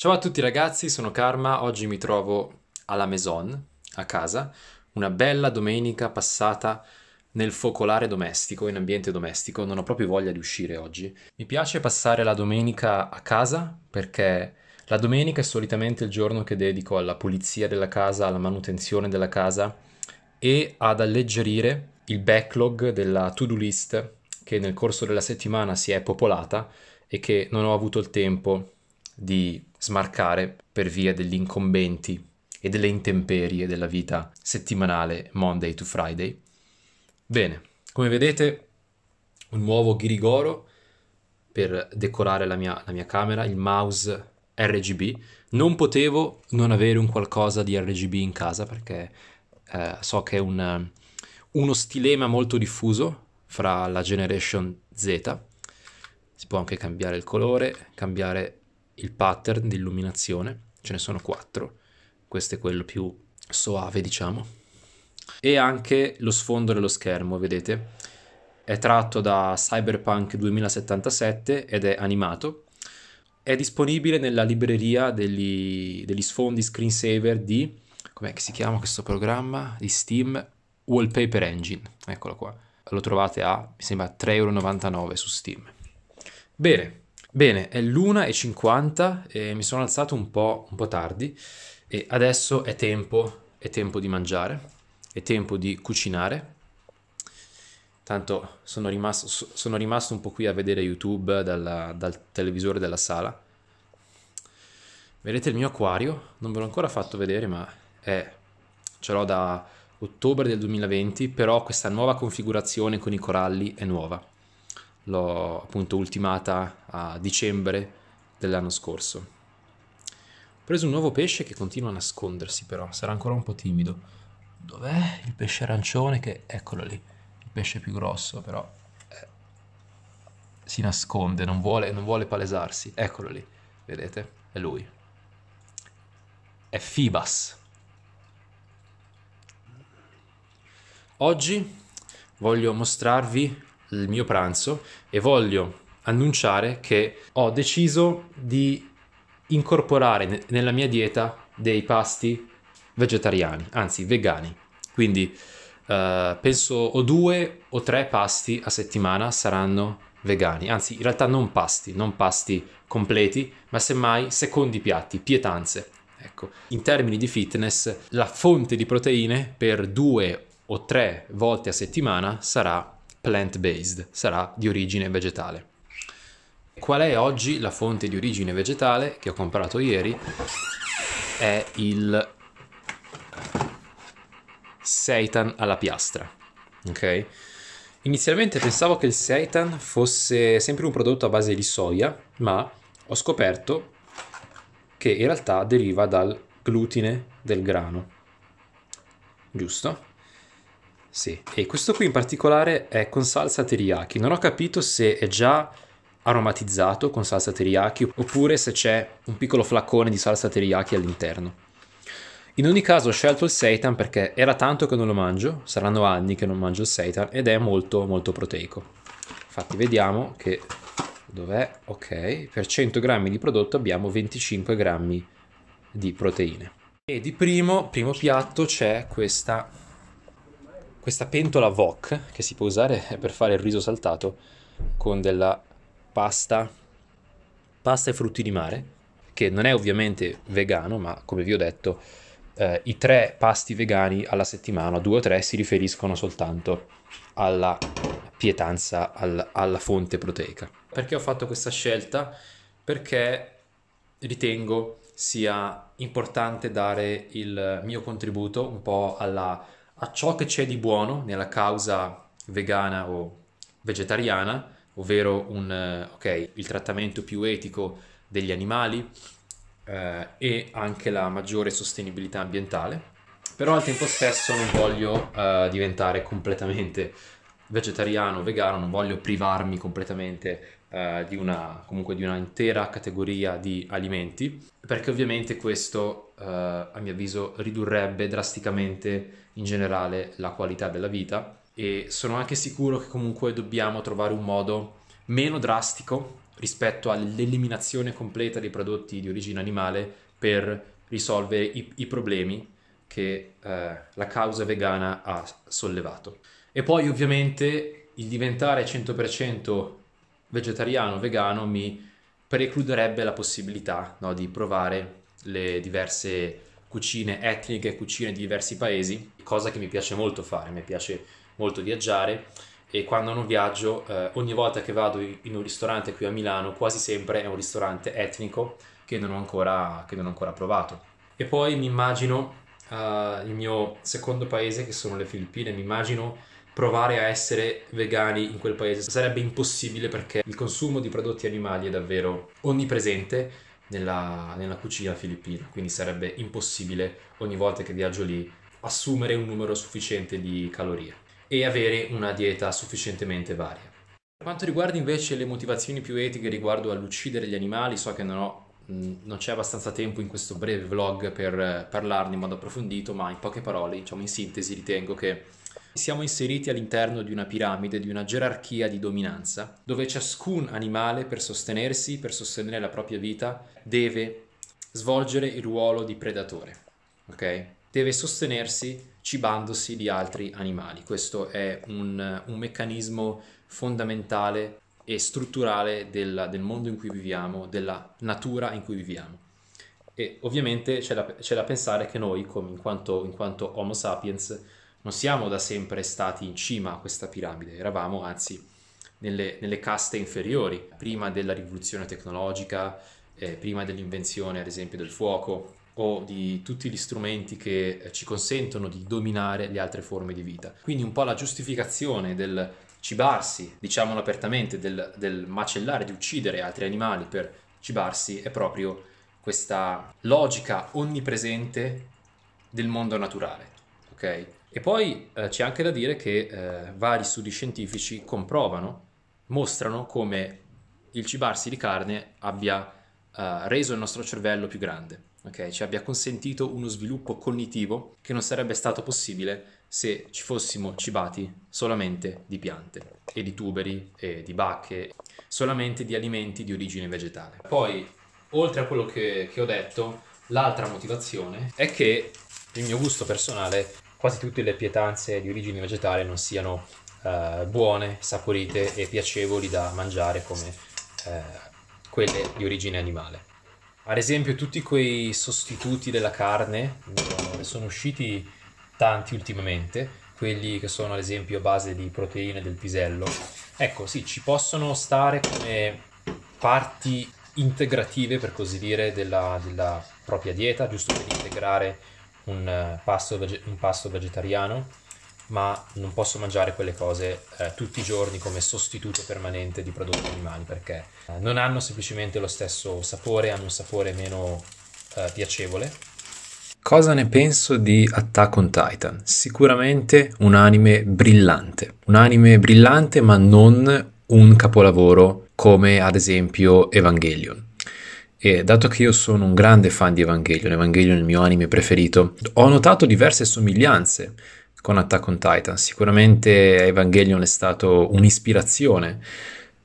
Ciao a tutti ragazzi, sono Karma, oggi mi trovo alla maison, a casa, una bella domenica passata nel focolare domestico, in ambiente domestico, non ho proprio voglia di uscire oggi. Mi piace passare la domenica a casa perché la domenica è solitamente il giorno che dedico alla pulizia della casa, alla manutenzione della casa e ad alleggerire il backlog della to-do list che nel corso della settimana si è popolata e che non ho avuto il tempo di di smarcare per via degli incombenti e delle intemperie della vita settimanale Monday to Friday. Bene, come vedete un nuovo ghirigoro per decorare la mia, la mia camera, il mouse RGB. Non potevo non avere un qualcosa di RGB in casa perché eh, so che è un, uno stilema molto diffuso fra la Generation Z. Si può anche cambiare il colore, cambiare il pattern di illuminazione, ce ne sono quattro, questo è quello più soave diciamo, e anche lo sfondo dello schermo, vedete, è tratto da Cyberpunk 2077 ed è animato, è disponibile nella libreria degli, degli sfondi screensaver di, com'è che si chiama questo programma, di Steam, Wallpaper Engine, eccolo qua, lo trovate a, mi sembra, 3,99€ su Steam. Bene, Bene, è l'1.50 e mi sono alzato un po', un po' tardi e adesso è tempo, è tempo di mangiare, è tempo di cucinare. Tanto sono rimasto, sono rimasto un po' qui a vedere YouTube dalla, dal televisore della sala. Vedete il mio acquario? Non ve l'ho ancora fatto vedere, ma è, ce l'ho da ottobre del 2020, però questa nuova configurazione con i coralli è nuova l'ho appunto ultimata a dicembre dell'anno scorso. Ho preso un nuovo pesce che continua a nascondersi però, sarà ancora un po' timido. Dov'è il pesce arancione che... eccolo lì, il pesce più grosso però eh, si nasconde, non vuole, non vuole palesarsi, eccolo lì, vedete? È lui. È Fibas. Oggi voglio mostrarvi il mio pranzo e voglio annunciare che ho deciso di incorporare nella mia dieta dei pasti vegetariani, anzi vegani. Quindi eh, penso o due o tre pasti a settimana saranno vegani, anzi in realtà non pasti, non pasti completi, ma semmai secondi piatti, pietanze. Ecco, in termini di fitness, la fonte di proteine per due o tre volte a settimana sarà plant-based, sarà di origine vegetale. Qual è oggi la fonte di origine vegetale che ho comprato ieri? È il seitan alla piastra, ok? Inizialmente pensavo che il seitan fosse sempre un prodotto a base di soia, ma ho scoperto che in realtà deriva dal glutine del grano. Giusto? Sì, e questo qui in particolare è con salsa teriyaki. Non ho capito se è già aromatizzato con salsa teriyaki oppure se c'è un piccolo flaccone di salsa teriyaki all'interno. In ogni caso ho scelto il seitan perché era tanto che non lo mangio, saranno anni che non mangio il seitan ed è molto molto proteico. Infatti vediamo che dov'è? Ok, per 100 grammi di prodotto abbiamo 25 grammi di proteine. E di primo, primo piatto c'è questa questa pentola wok che si può usare per fare il riso saltato con della pasta, pasta e frutti di mare, che non è ovviamente vegano, ma come vi ho detto, eh, i tre pasti vegani alla settimana, due o tre, si riferiscono soltanto alla pietanza, al, alla fonte proteica. Perché ho fatto questa scelta? Perché ritengo sia importante dare il mio contributo un po' alla a ciò che c'è di buono nella causa vegana o vegetariana, ovvero un, eh, okay, il trattamento più etico degli animali eh, e anche la maggiore sostenibilità ambientale. Però al tempo stesso non voglio eh, diventare completamente vegetariano o vegano, non voglio privarmi completamente eh, di una comunque di una intera categoria di alimenti, perché ovviamente questo eh, a mio avviso ridurrebbe drasticamente in generale la qualità della vita e sono anche sicuro che comunque dobbiamo trovare un modo meno drastico rispetto all'eliminazione completa dei prodotti di origine animale per risolvere i, i problemi che eh, la causa vegana ha sollevato. E poi ovviamente il diventare 100% vegetariano vegano mi precluderebbe la possibilità no, di provare le diverse cucine etniche, cucine di diversi paesi, cosa che mi piace molto fare, mi piace molto viaggiare e quando non viaggio, eh, ogni volta che vado in un ristorante qui a Milano, quasi sempre è un ristorante etnico che non ho ancora, non ho ancora provato. E poi mi immagino uh, il mio secondo paese, che sono le Filippine, mi immagino provare a essere vegani in quel paese sarebbe impossibile perché il consumo di prodotti animali è davvero onnipresente nella, nella cucina filippina, quindi sarebbe impossibile ogni volta che viaggio lì assumere un numero sufficiente di calorie e avere una dieta sufficientemente varia. Per quanto riguarda invece le motivazioni più etiche riguardo all'uccidere gli animali, so che non ho mm, non c'è abbastanza tempo in questo breve vlog per eh, parlarne in modo approfondito, ma in poche parole, diciamo in sintesi, ritengo che siamo inseriti all'interno di una piramide, di una gerarchia di dominanza, dove ciascun animale per sostenersi, per sostenere la propria vita, deve svolgere il ruolo di predatore, ok? Deve sostenersi cibandosi di altri animali. Questo è un, un meccanismo fondamentale e strutturale del, del, mondo in cui viviamo, della natura in cui viviamo. E ovviamente c'è da, c'è da pensare che noi, come in quanto, in quanto Homo sapiens, non siamo da sempre stati in cima a questa piramide, eravamo anzi nelle, nelle caste inferiori, prima della rivoluzione tecnologica, eh, prima dell'invenzione ad esempio del fuoco o di tutti gli strumenti che eh, ci consentono di dominare le altre forme di vita. Quindi un po' la giustificazione del cibarsi, diciamolo apertamente, del, del macellare, di uccidere altri animali per cibarsi è proprio questa logica onnipresente del mondo naturale, ok? E poi eh, c'è anche da dire che eh, vari studi scientifici comprovano, mostrano come il cibarsi di carne abbia eh, reso il nostro cervello più grande, okay? ci abbia consentito uno sviluppo cognitivo che non sarebbe stato possibile se ci fossimo cibati solamente di piante e di tuberi e di bacche, solamente di alimenti di origine vegetale. Poi, oltre a quello che, che ho detto, l'altra motivazione è che il mio gusto personale quasi tutte le pietanze di origine vegetale non siano eh, buone, saporite e piacevoli da mangiare come eh, quelle di origine animale. Ad esempio tutti quei sostituti della carne, ne eh, sono usciti tanti ultimamente, quelli che sono ad esempio a base di proteine del pisello. Ecco, sì, ci possono stare come parti integrative, per così dire, della, della propria dieta, giusto per integrare un eh, pasto, un pasto vegetariano, ma non posso mangiare quelle cose eh, tutti i giorni come sostituto permanente di prodotti animali perché eh, non hanno semplicemente lo stesso sapore, hanno un sapore meno eh, piacevole. Cosa ne penso di Attack on Titan? Sicuramente un anime brillante, un anime brillante ma non un capolavoro come ad esempio Evangelion. E dato che io sono un grande fan di Evangelion, Evangelion è il mio anime preferito, ho notato diverse somiglianze con Attack on Titan. Sicuramente Evangelion è stato un'ispirazione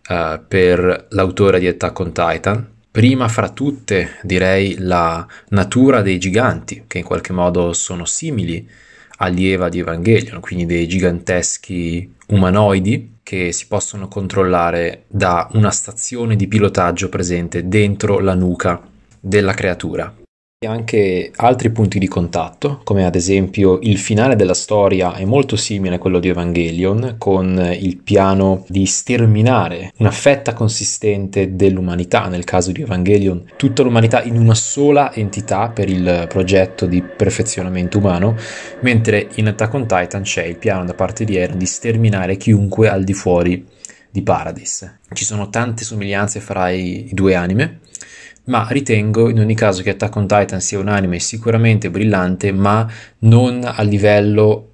uh, per l'autore di Attack on Titan. Prima fra tutte direi la natura dei giganti, che in qualche modo sono simili allieva di Evangelion, quindi dei giganteschi umanoidi che si possono controllare da una stazione di pilotaggio presente dentro la nuca della creatura anche altri punti di contatto, come ad esempio il finale della storia è molto simile a quello di Evangelion, con il piano di sterminare una fetta consistente dell'umanità, nel caso di Evangelion, tutta l'umanità in una sola entità per il progetto di perfezionamento umano, mentre in Attack on Titan c'è il piano da parte di Eren di sterminare chiunque al di fuori di Paradise. Ci sono tante somiglianze fra i due anime, ma ritengo in ogni caso che Attack on Titan sia un anime sicuramente brillante, ma non a livello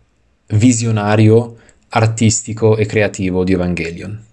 visionario, artistico e creativo di Evangelion.